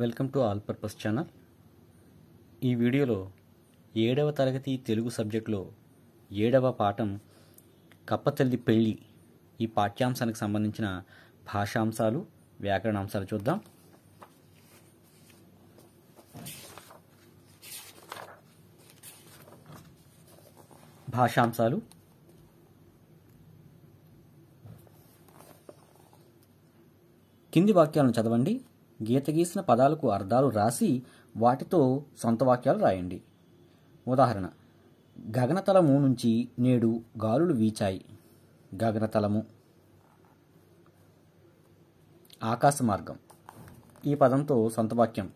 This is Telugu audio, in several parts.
Welcome to all purpose channel ఈ వీడియోలో ఏడవ తరగతి తెలుగు సబ్జెక్టులో ఏడవ పాఠం కప్పతల్లి పెళ్ళి ఈ పాఠ్యాంశానికి సంబంధించిన భాషాంశాలు వ్యాకరణాంశాలు చూద్దాం భాషాంశాలు కింది వాక్యాలను చదవండి గీత గీసిన పదాలకు అర్థాలు రాసి వాటితో సొంత వాక్యాలు రాయండి ఉదాహరణ గగనతలము నుంచి నేడు గాలులు వీచాయి గగనతలము ఆకాశ మార్గం ఈ పదంతో సొంత వాక్యం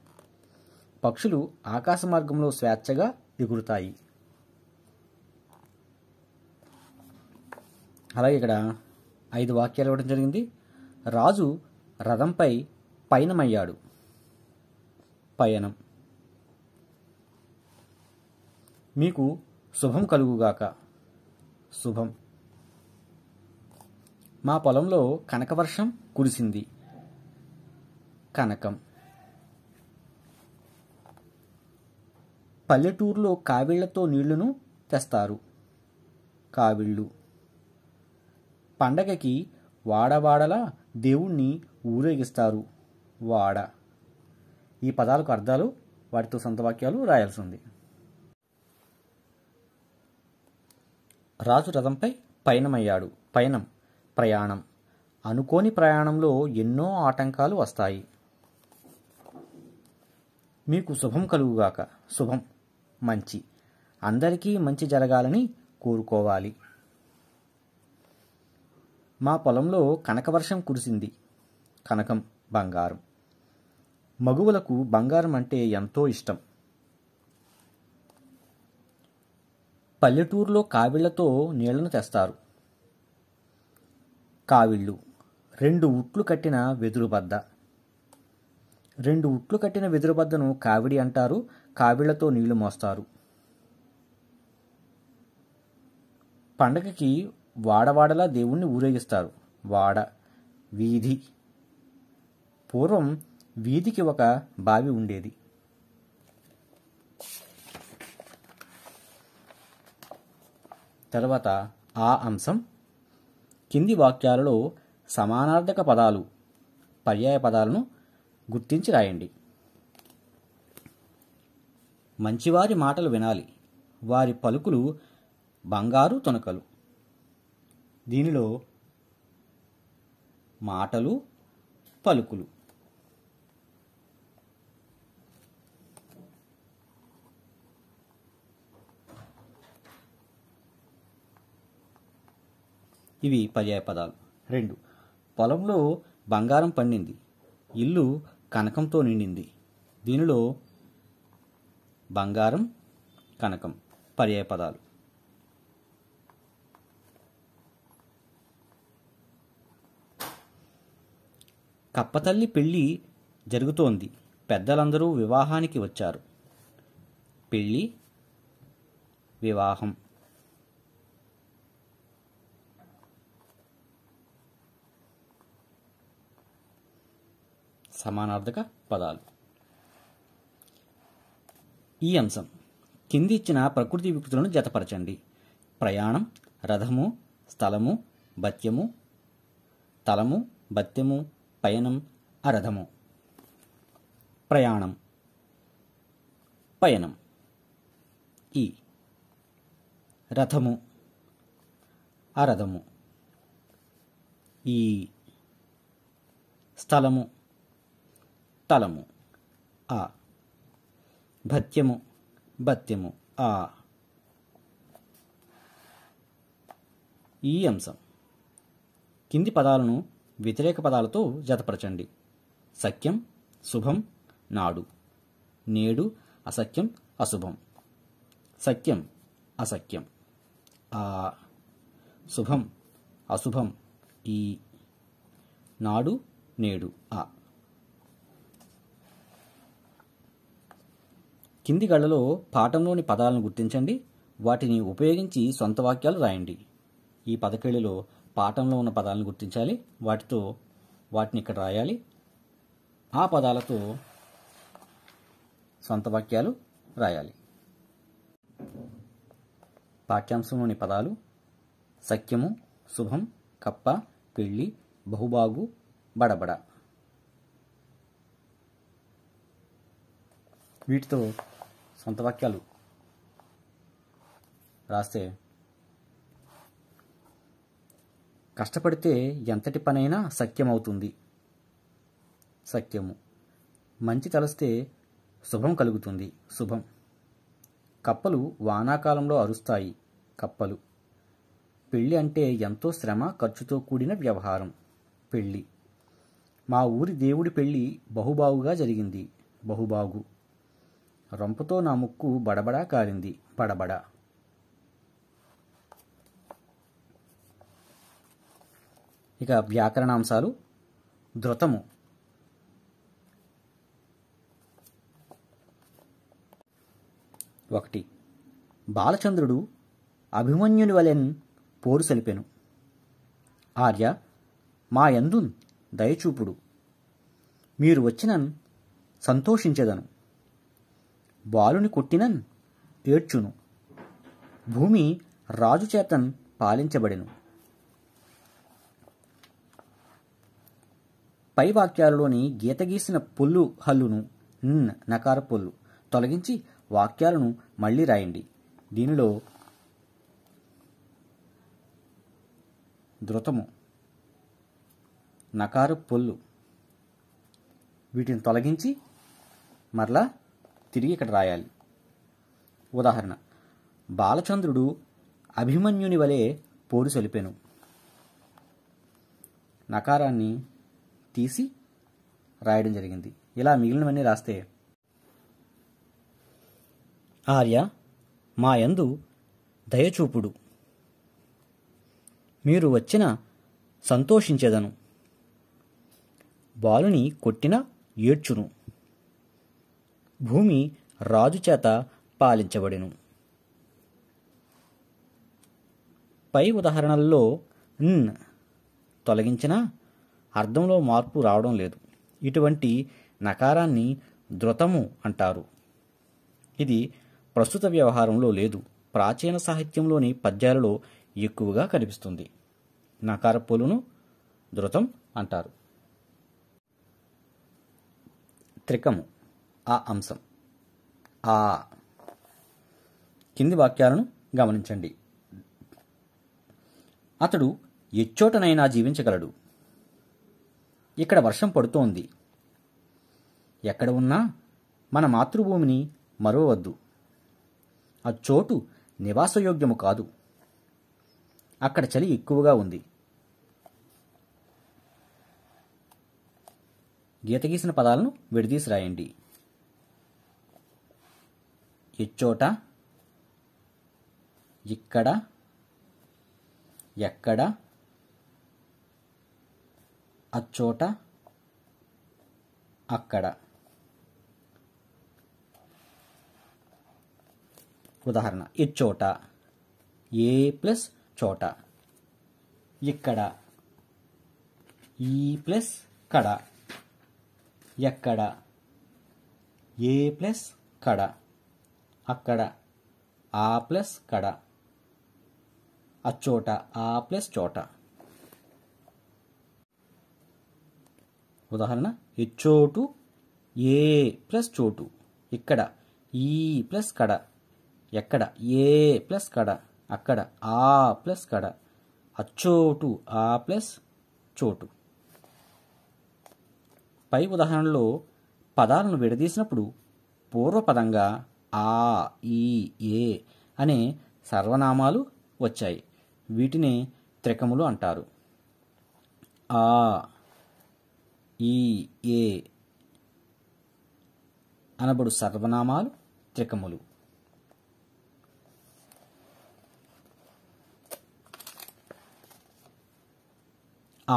పక్షులు ఆకాశ మార్గంలో స్వేచ్ఛగా ఎగురుతాయి అలాగే ఇక్కడ ఐదు వాక్యాలు ఇవ్వడం జరిగింది రాజు రథంపై పయనమయ్యాడు పయనం మీకు శుభం కలుగుగాక శుభం మా పొలంలో కనకవర్షం కురిసింది కనకం పల్లెటూరులో కావిళ్లతో నీళ్లును తెస్తారు కావిళ్ళు పండగకి వాడవాడలా దేవుణ్ణి ఊరేగిస్తారు వాడ ఈ పదాలకు అర్థాలు వాటితో సొంత వాక్యాలు రాయాల్సి ఉంది రాజు రథంపై పయనమయ్యాడు పయనం ప్రయాణం అనుకోని ప్రయాణంలో ఎన్నో ఆటంకాలు వస్తాయి మీకు శుభం కలుగుగాక శుభం మంచి అందరికీ మంచి జరగాలని కోరుకోవాలి మా పొలంలో కనకవర్షం కురిసింది కనకం బంగారం మగువలకు బంగారం అంటే ఎంతో ఇష్టం పల్లెటూరులో కావిళ్లతో నీళ్లను తెస్తారు కావిళ్ళు రెండు ఉట్లు కట్టిన వెదురుబద్ద రెండు ఉట్లు కట్టిన వెదురుబద్దను కావిడి అంటారు కావిళ్లతో నీళ్లు మోస్తారు పండగకి వాడవాడలా దేవుణ్ణి ఊరేగిస్తారు వాడ వీధి పూర్వం వీధికి ఒక బావి ఉండేది తర్వాత ఆ అంశం కింది వాక్యాలలో సమానార్థక పదాలు పర్యాయ పదాలను గుర్తించి రాయండి మంచివారి మాటలు వినాలి వారి పలుకులు బంగారు తునకలు దీనిలో మాటలు పలుకులు ఇవి పర్యాయ పదాలు రెండు పొలంలో బంగారం పండింది ఇల్లు కనకంతో నిండింది దీనిలో బంగారం కనకం పర్యాయ పదాలు కప్పతల్లి పెళ్ళి జరుగుతోంది పెద్దలందరూ వివాహానికి వచ్చారు పెళ్ళి వివాహం సమానార్థక పదాలు ఈ అంశం కింది ఇచ్చిన ప్రకృతి వికృతులను జతపరచండి ప్రయాణం రథము స్థలము బత్యము తలము బత్యము పయనం అరథము ప్రయాణం పయనం ఈ రథము అరథము ఈ స్థలము తలము ఆ భత్యము భత్యము ఆ ఈ అంశం కింది పదాలను వ్యతిరేక పదాలతో జతపరచండి సఖ్యం శుభం నాడు నేడు అసఖ్యం అశుభం సఖ్యం అసఖ్యం ఆ శుభం అశుభం ఈ నాడు నేడు ఆ కింది గళ్ళలో పాఠంలోని పదాలను గుర్తించండి వాటిని ఉపయోగించి సొంత వాక్యాలు రాయండి ఈ పదకేళ్ళలో పాఠంలో ఉన్న పదాలను గుర్తించాలి వాటితో వాటిని ఇక్కడ రాయాలి ఆ పదాలతో సొంత వాక్యాలు రాయాలి పాఠ్యాంశంలోని పదాలు సఖ్యము శుభం కప్ప పెళ్ళి బహుబాగు బడబడ వీటితో సొంత వాక్యాలు రాస్తే కష్టపడితే ఎంతటి పనైనా సత్యమవుతుంది సత్యము మంచి తలస్తే శుభం కలుగుతుంది శుభం కప్పలు వానాకాలంలో అరుస్తాయి కప్పలు పెళ్ళి అంటే ఎంతో శ్రమ ఖర్చుతో కూడిన వ్యవహారం పెళ్ళి మా ఊరి దేవుడి పెళ్ళి బహుబాగుగా జరిగింది బహుబాగు రంపుతో నా ముక్కు బడబడా కాలింది బడబడా ఇక వ్యాకరణాంశాలు ధృతము ఒకటి బాలచంద్రుడు అభిమన్యుని వలెన్ పోరు సలిపెను ఆర్య మా దయచూపుడు మీరు వచ్చిన సంతోషించెదను బాలుని కొట్టినన్ ఏడ్చును భూమి రాజు చేతన్ పాలించబడెను పై వాక్యాలలోని గీత గీసిన పొల్లు హల్లును నకార పొల్లు తొలగించి వాక్యాలను మళ్ళీ రాయండి దీనిలో ధృతము నకారు పొల్లు వీటిని తొలగించి మరలా తిరిగి ఇక్కడ రాయాలి ఉదాహరణ బాలచంద్రుడు అభిమన్యుని వలె పోరు సొలిపెను నకారాన్ని తీసి రాయడం జరిగింది ఇలా మిగిలినవన్నీ రాస్తే ఆర్య మా యందు దయచూపుడు మీరు వచ్చిన సంతోషించేదను బాలుని కొట్టిన ఏడ్చును భూమి రాజు చేత పాలించబడెను పై ఉదాహరణల్లో న్ తొలగించిన అర్థంలో మార్పు రావడం లేదు ఇటువంటి నకారాన్ని ద్రుతము అంటారు ఇది ప్రస్తుత వ్యవహారంలో లేదు ప్రాచీన సాహిత్యంలోని పద్యాలలో ఎక్కువగా కనిపిస్తుంది నకార పోలును ధృతం అంటారు త్రికము ఆ అంశం ఆ కింది వాక్యాలను గమనించండి అతడు ఎచ్చోటనైనా జీవించగలడు ఇక్కడ వర్షం పడుతోంది ఎక్కడ ఉన్నా మన మాతృభూమిని మరవద్దు ఆ చోటు నివాసయోగ్యము కాదు అక్కడ చలి ఎక్కువగా ఉంది గీత గీసిన పదాలను విడదీసి రాయండి ఇచ్చోట ఇక్కడ ఎక్కడ అచ్చోట అక్కడ ఉదాహరణ ఇచ్చోట ఏ ప్లస్ చోట ఇక్కడ ఈ ప్లస్ కడ ఎక్కడ ఏ ప్లస్ కడ అక్కడ ఆ ప్లస్ కడ అచ్చోట ఆ ప్లస్ చోట ఉదాహరణ ఇచ్చోటు ఏ ప్లస్ చోటు ఇక్కడ ఈ ప్లస్ కడ ఎక్కడ ఏ ప్లస్ కడ అక్కడ ఆ ప్లస్ కడ అచ్చోటు ఆ ప్లస్ చోటు పై ఉదాహరణలో పదాలను విడదీసినప్పుడు పూర్వపదంగా ఆ ఈ ఏ అనే సర్వనామాలు వచ్చాయి వీటిని త్రికములు అంటారు ఆ ఈ ఏ అనబడు సర్వనామాలు త్రికములు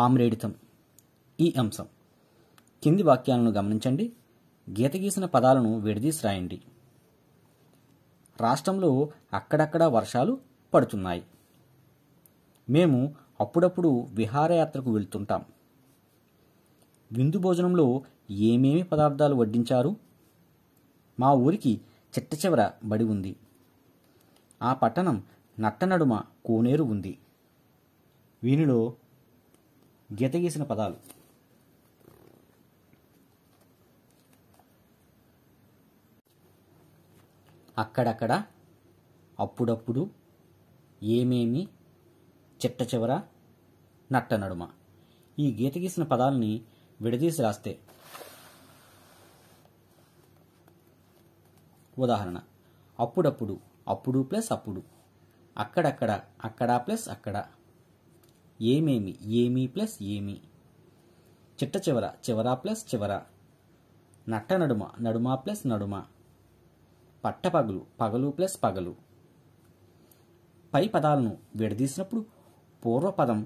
ఆమ్రేడితం ఈ అంశం కింది వాక్యాలను గమనించండి గీత గీసిన పదాలను విడదీసి రాయండి రాష్ట్రంలో అక్కడక్కడ వర్షాలు పడుతున్నాయి మేము అప్పుడప్పుడు విహారయాత్రకు వెళ్తుంటాం విందు భోజనంలో ఏమేమి పదార్థాలు వడ్డించారు మా ఊరికి చిట్ట చివర బడి ఉంది ఆ పట్టణం నట్టనడుమ కోనేరు ఉంది వీనిలో గీత గీసిన పదాలు అక్కడక్కడ అప్పుడప్పుడు ఏమేమి చిట్ట చివర నట్ట నడుమ ఈ గీత గీసిన పదాలని విడదీసి రాస్తే ఉదాహరణ అప్పుడప్పుడు అప్పుడు ప్లస్ అప్పుడు అక్కడక్కడ అక్కడ ప్లస్ అక్కడ ఏమేమి ఏమి ప్లస్ ఏమి చిట్ట చివర చివర ప్లస్ చివర నట్ట నడుమ నడుమ ప్లస్ నడుమ పట్టపగలు పగలు ప్లస్ పగలు పై పదాలను విడదీసినప్పుడు పూర్వపదం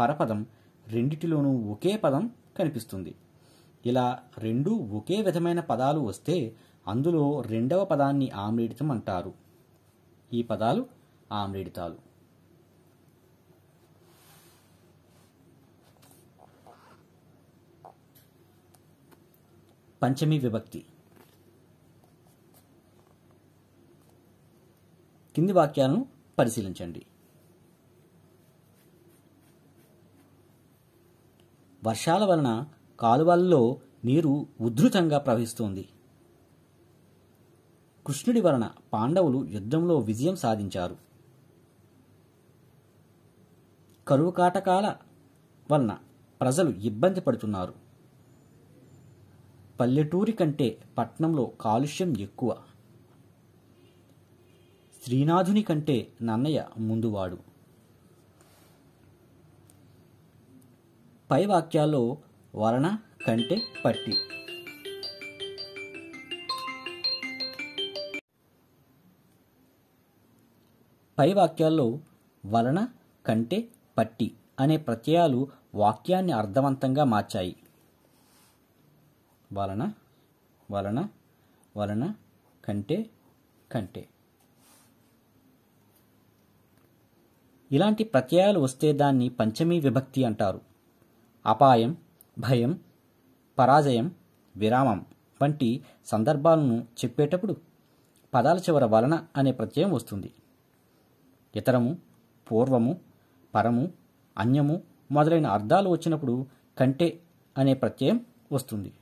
పరపదం రెండిటిలోనూ ఒకే పదం కనిపిస్తుంది ఇలా రెండు ఒకే విధమైన పదాలు వస్తే అందులో రెండవ పదాన్ని ఆమ్లీడితం అంటారు ఈ పదాలు ఆమ్లీడితాలు పంచమి విభక్తి కింది వాక్యాలను పరిశీలించండి వర్షాల వలన కాలువల్లో నీరు ఉధృతంగా ప్రవహిస్తోంది కృష్ణుడి వలన పాండవులు యుద్ధంలో విజయం సాధించారు కరువు కాటకాల వలన ప్రజలు ఇబ్బంది పడుతున్నారు పల్లెటూరి కంటే పట్నంలో కాలుష్యం ఎక్కువ శ్రీనాథుని కంటే నన్నయ్య ముందువాడు పై వాక్యాల్లో వరణ కంటే పట్టి పై వాక్యాల్లో వలన కంటే పట్టి అనే ప్రత్యయాలు వాక్యాన్ని అర్థవంతంగా మార్చాయి వలన వలన వలన కంటే కంటే ఇలాంటి ప్రత్యయాలు వస్తే దాన్ని పంచమీ విభక్తి అంటారు అపాయం భయం పరాజయం విరామం వంటి సందర్భాలను చెప్పేటప్పుడు పదాల చివర వలన అనే ప్రత్యయం వస్తుంది ఇతరము పూర్వము పరము అన్యము మొదలైన అర్థాలు వచ్చినప్పుడు కంటే అనే ప్రత్యయం వస్తుంది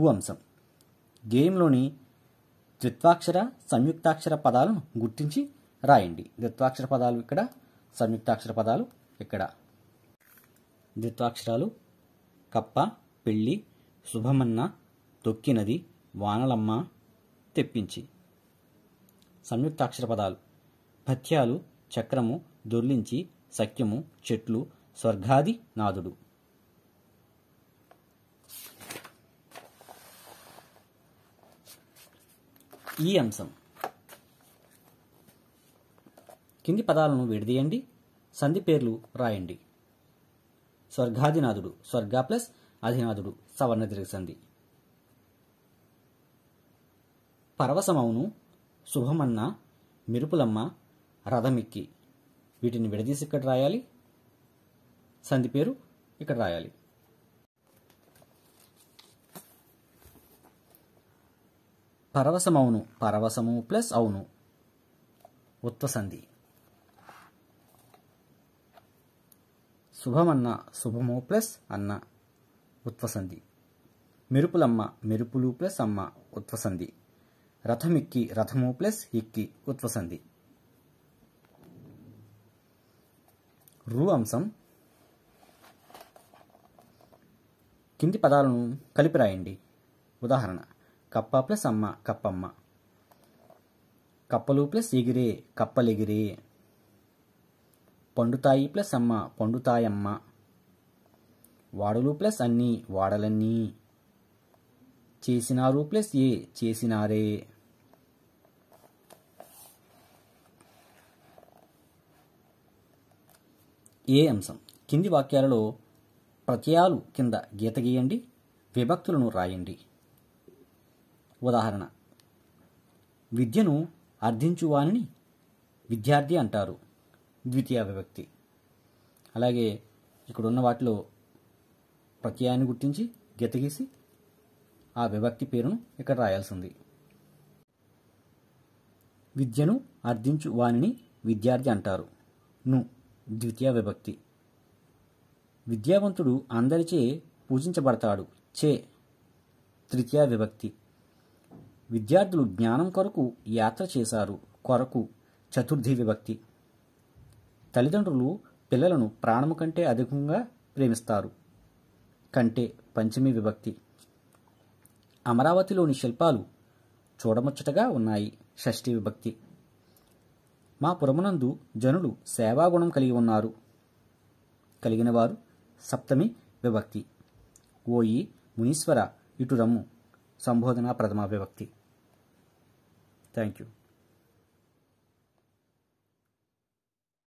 ఊ అంశం గేమ్లోని ద్విత్వాక్షర సంయుక్తాక్షర పదాలను గుర్తించి రాయండి ద్విత్వాక్షర పదాలు ఇక్కడ సంయుక్తాక్షర పదాలు ఇక్కడ ద్విత్వాక్షరాలు కప్ప పెళ్ళి శుభమన్న తొక్కినది వానలమ్మ తెప్పించి సంయుక్తాక్షర పదాలు పథ్యాలు చక్రము దొర్లించి సఖ్యము చెట్లు స్వర్గాది నాదుడు ఈ అంశం కింది పదాలను విడదీయండి సంధి పేర్లు రాయండి స్వర్గాధినాథుడు స్వర్గ ప్లస్ అధినాథుడు సవర్ణ తిరిగి సంధి పరవశమవును శుభమన్న మిరుపులమ్మ రథమిక్కి వీటిని విడదీసి ఇక్కడ రాయాలి సంధి పేరు ఇక్కడ రాయాలి పరవశమవును పరవశము ప్లస్ అవును ఉత్వసంధి శుభమన్న శుభము ప్లస్ అన్న ఉత్వసంధి మెరుపులమ్మ మెరుపులు ప్లస్ అమ్మ ఉత్వసంధి రథమిక్కి రథము ప్లస్ ఇక్కి ఉత్వసంధి రు అంశం కింది పదాలను కలిపి రాయండి ఉదాహరణ కప్ప ప్లస్ అమ్మ కప్పమ్మ కప్పలు ప్లస్ ఎగిరే కప్పలెగిరి పండుతాయి ప్లస్ అమ్మ పండుతాయమ్మ వాడలు ప్లస్ అన్నీ వాడలన్నీ చేసినారు ప్లస్ ఏ చేసినారే ఏ అంశం కింది వాక్యాలలో ప్రత్యయాలు కింద గీత గీయండి విభక్తులను రాయండి ఉదాహరణ విద్యను అర్థించువాని విద్యార్థి అంటారు ద్వితీయ విభక్తి అలాగే ఇక్కడున్న వాటిలో ప్రత్యయాన్ని గుర్తించి గీతగీసి ఆ విభక్తి పేరును ఇక్కడ రాయాల్సింది విద్యను అర్థించు వాణిని విద్యార్థి అంటారు ను ద్వితీయ విభక్తి విద్యావంతుడు అందరిచే పూజించబడతాడు చే తృతీయ విభక్తి విద్యార్థులు జ్ఞానం కొరకు యాత్ర చేశారు కొరకు చతుర్థి విభక్తి తల్లిదండ్రులు పిల్లలను ప్రాణము కంటే అధికంగా ప్రేమిస్తారు కంటే పంచమి విభక్తి అమరావతిలోని శిల్పాలు చూడముచ్చటగా ఉన్నాయి షష్ఠి విభక్తి మా పురమునందు జనులు సేవాగుణం కలిగి ఉన్నారు కలిగిన వారు సప్తమి విభక్తి ఓయి మునీశ్వర ఇటు రమ్ము సంబోధన ప్రథమ విభక్తి Thank you.